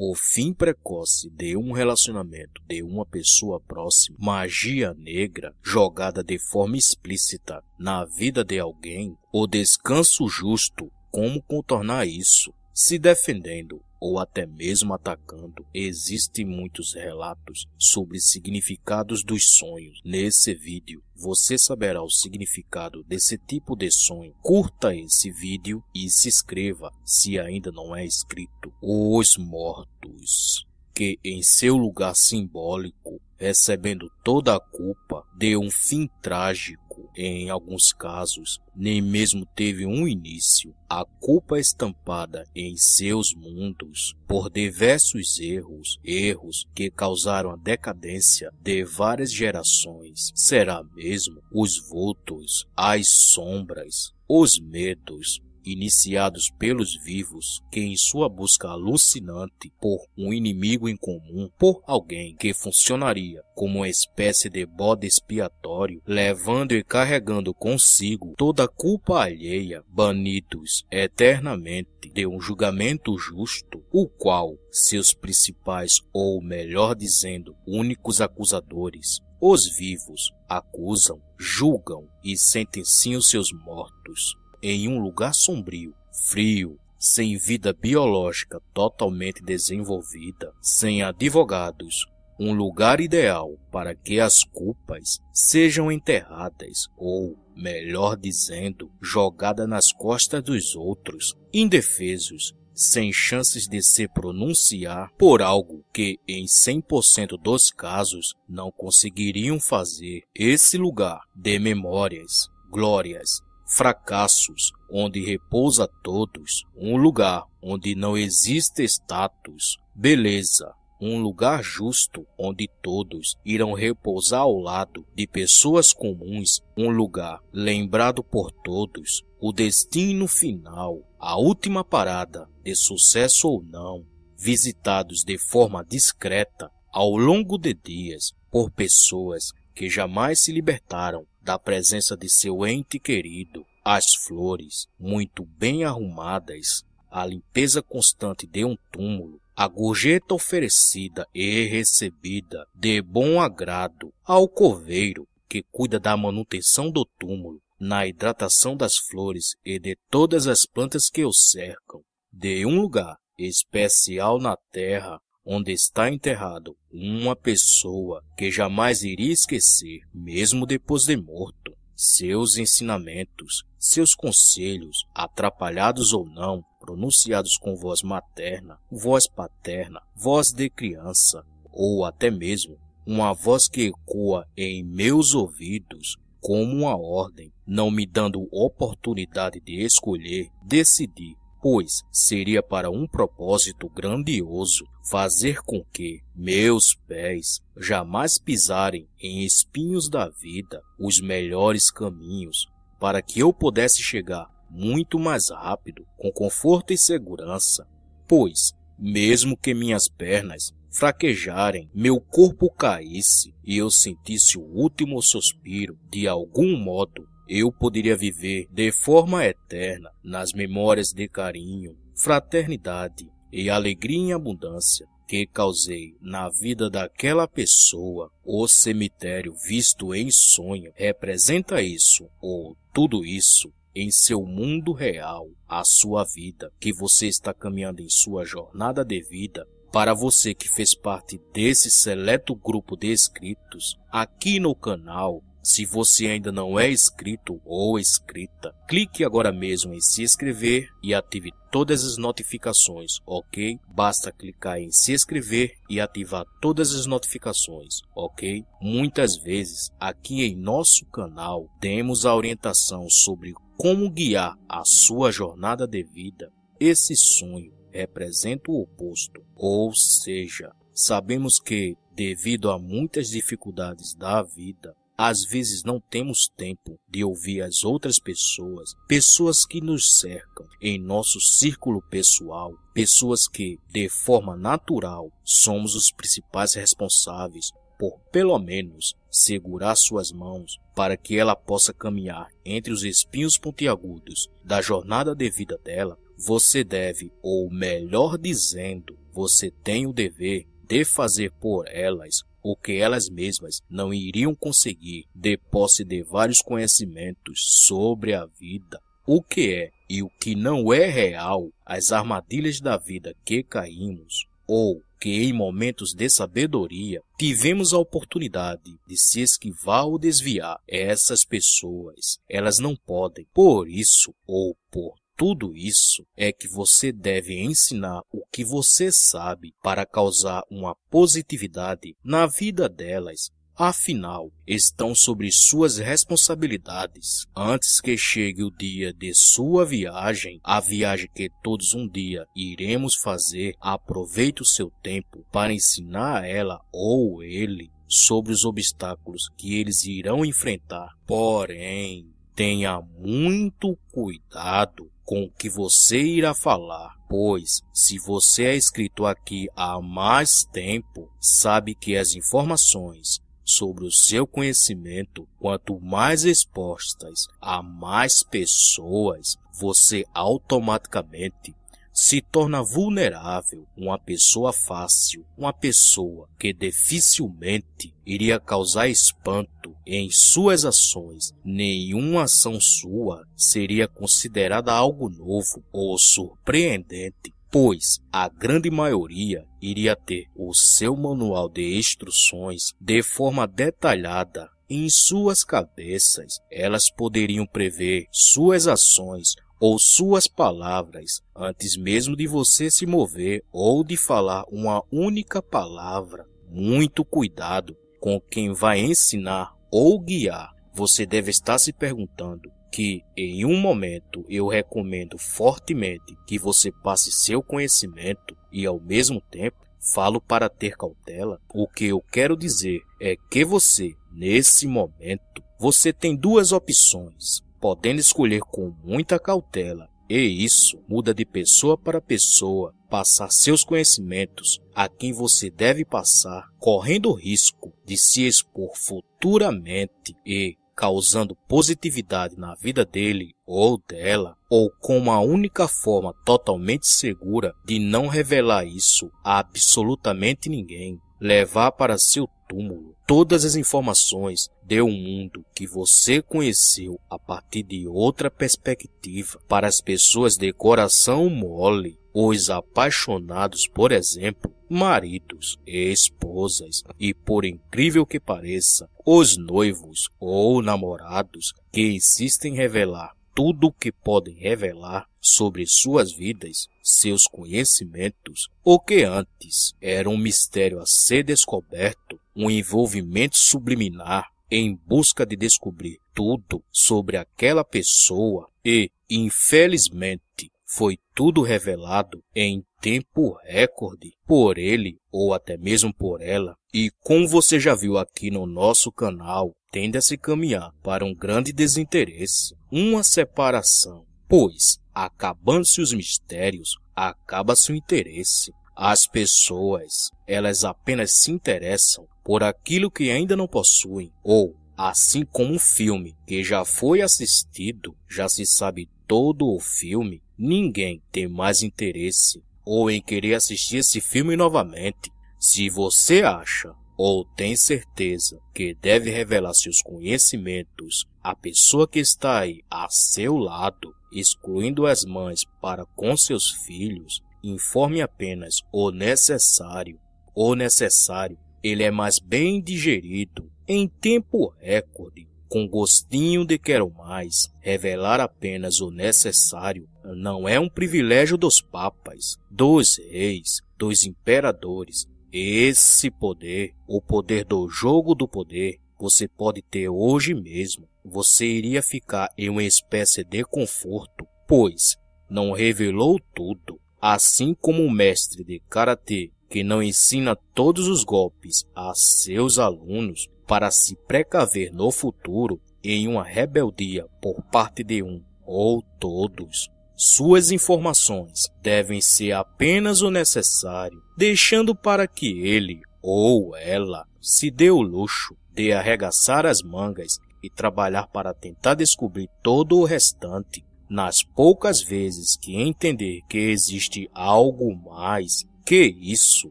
O fim precoce de um relacionamento de uma pessoa próxima, magia negra jogada de forma explícita na vida de alguém, o descanso justo, como contornar isso? Se defendendo ou até mesmo atacando, existem muitos relatos sobre significados dos sonhos. Nesse vídeo, você saberá o significado desse tipo de sonho. Curta esse vídeo e se inscreva se ainda não é inscrito. Os mortos, que em seu lugar simbólico, recebendo toda a culpa de um fim trágico, em alguns casos, nem mesmo teve um início. A culpa estampada em seus mundos por diversos erros, erros que causaram a decadência de várias gerações, será mesmo os vultos, as sombras, os medos, iniciados pelos vivos que, em sua busca alucinante por um inimigo em comum, por alguém que funcionaria como uma espécie de bode expiatório, levando e carregando consigo toda a culpa alheia, banidos eternamente de um julgamento justo, o qual seus principais, ou melhor dizendo, únicos acusadores, os vivos, acusam, julgam e sentenciam seus mortos em um lugar sombrio, frio, sem vida biológica totalmente desenvolvida, sem advogados, um lugar ideal para que as culpas sejam enterradas ou, melhor dizendo, jogadas nas costas dos outros, indefesos, sem chances de se pronunciar por algo que, em 100% dos casos, não conseguiriam fazer. Esse lugar de memórias, glórias fracassos, onde repousa todos, um lugar onde não existe status, beleza, um lugar justo onde todos irão repousar ao lado de pessoas comuns, um lugar lembrado por todos, o destino final, a última parada, de sucesso ou não, visitados de forma discreta ao longo de dias por pessoas que jamais se libertaram da presença de seu ente querido, as flores, muito bem arrumadas, a limpeza constante de um túmulo, a gorjeta oferecida e recebida de bom agrado ao coveiro que cuida da manutenção do túmulo, na hidratação das flores e de todas as plantas que o cercam, de um lugar especial na terra onde está enterrado uma pessoa que jamais iria esquecer, mesmo depois de morto. Seus ensinamentos, seus conselhos, atrapalhados ou não, pronunciados com voz materna, voz paterna, voz de criança, ou até mesmo uma voz que ecoa em meus ouvidos como uma ordem, não me dando oportunidade de escolher, decidir pois seria para um propósito grandioso fazer com que meus pés jamais pisarem em espinhos da vida os melhores caminhos, para que eu pudesse chegar muito mais rápido, com conforto e segurança, pois, mesmo que minhas pernas fraquejarem, meu corpo caísse e eu sentisse o último suspiro, de algum modo eu poderia viver de forma eterna nas memórias de carinho, fraternidade e alegria em abundância que causei na vida daquela pessoa. O cemitério visto em sonho representa isso, ou tudo isso, em seu mundo real, a sua vida, que você está caminhando em sua jornada de vida. Para você que fez parte desse seleto grupo de inscritos, aqui no canal se você ainda não é inscrito ou inscrita, clique agora mesmo em se inscrever e ative todas as notificações, ok? Basta clicar em se inscrever e ativar todas as notificações, ok? Muitas vezes, aqui em nosso canal, temos a orientação sobre como guiar a sua jornada de vida. Esse sonho representa o oposto, ou seja, sabemos que, devido a muitas dificuldades da vida, às vezes não temos tempo de ouvir as outras pessoas, pessoas que nos cercam em nosso círculo pessoal, pessoas que, de forma natural, somos os principais responsáveis por pelo menos segurar suas mãos para que ela possa caminhar entre os espinhos pontiagudos da jornada de vida dela, você deve, ou melhor dizendo, você tem o dever de fazer por elas o que elas mesmas não iriam conseguir de posse de vários conhecimentos sobre a vida, o que é e o que não é real, as armadilhas da vida que caímos, ou que em momentos de sabedoria tivemos a oportunidade de se esquivar ou desviar. Essas pessoas, elas não podem, por isso ou por tudo isso é que você deve ensinar o que você sabe para causar uma positividade na vida delas. Afinal, estão sobre suas responsabilidades. Antes que chegue o dia de sua viagem, a viagem que todos um dia iremos fazer, aproveite o seu tempo para ensinar a ela ou ele sobre os obstáculos que eles irão enfrentar. Porém, Tenha muito cuidado com o que você irá falar, pois se você é escrito aqui há mais tempo, sabe que as informações sobre o seu conhecimento, quanto mais expostas a mais pessoas, você automaticamente se torna vulnerável, uma pessoa fácil, uma pessoa que dificilmente iria causar espanto em suas ações. Nenhuma ação sua seria considerada algo novo ou surpreendente, pois a grande maioria iria ter o seu manual de instruções de forma detalhada em suas cabeças. Elas poderiam prever suas ações ou suas palavras, antes mesmo de você se mover ou de falar uma única palavra. Muito cuidado com quem vai ensinar ou guiar. Você deve estar se perguntando que em um momento eu recomendo fortemente que você passe seu conhecimento e ao mesmo tempo falo para ter cautela. O que eu quero dizer é que você, nesse momento, você tem duas opções podendo escolher com muita cautela, e isso muda de pessoa para pessoa, passar seus conhecimentos a quem você deve passar, correndo o risco de se expor futuramente e causando positividade na vida dele ou dela, ou com uma única forma totalmente segura de não revelar isso a absolutamente ninguém, levar para seu túmulo todas as informações de um mundo que você conheceu a partir de outra perspectiva. Para as pessoas de coração mole, os apaixonados, por exemplo, maridos, esposas e, por incrível que pareça, os noivos ou namorados que insistem em revelar tudo o que podem revelar sobre suas vidas, seus conhecimentos, o que antes era um mistério a ser descoberto, um envolvimento subliminar em busca de descobrir tudo sobre aquela pessoa e, infelizmente, foi tudo revelado em tempo recorde por ele ou até mesmo por ela. E como você já viu aqui no nosso canal, tende a se caminhar para um grande desinteresse, uma separação, pois, acabando-se os mistérios, acaba-se o interesse. As pessoas, elas apenas se interessam por aquilo que ainda não possuem, ou, assim como um filme que já foi assistido, já se sabe todo o filme, ninguém tem mais interesse ou em querer assistir esse filme novamente. Se você acha ou tem certeza que deve revelar seus conhecimentos à pessoa que está aí a seu lado, excluindo as mães para com seus filhos, informe apenas o necessário, o necessário ele é mais bem digerido, em tempo recorde, com gostinho de quero mais, revelar apenas o necessário. Não é um privilégio dos papas, dos reis, dos imperadores. Esse poder, o poder do jogo do poder, você pode ter hoje mesmo. Você iria ficar em uma espécie de conforto, pois não revelou tudo. Assim como o mestre de karatê que não ensina todos os golpes a seus alunos para se precaver no futuro em uma rebeldia por parte de um ou todos. Suas informações devem ser apenas o necessário, deixando para que ele ou ela se dê o luxo de arregaçar as mangas e trabalhar para tentar descobrir todo o restante. Nas poucas vezes que entender que existe algo mais, que isso,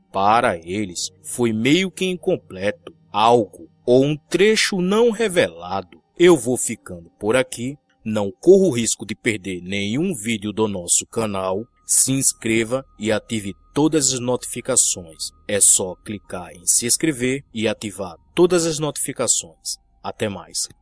para eles, foi meio que incompleto, algo ou um trecho não revelado. Eu vou ficando por aqui, não corro o risco de perder nenhum vídeo do nosso canal, se inscreva e ative todas as notificações. É só clicar em se inscrever e ativar todas as notificações. Até mais.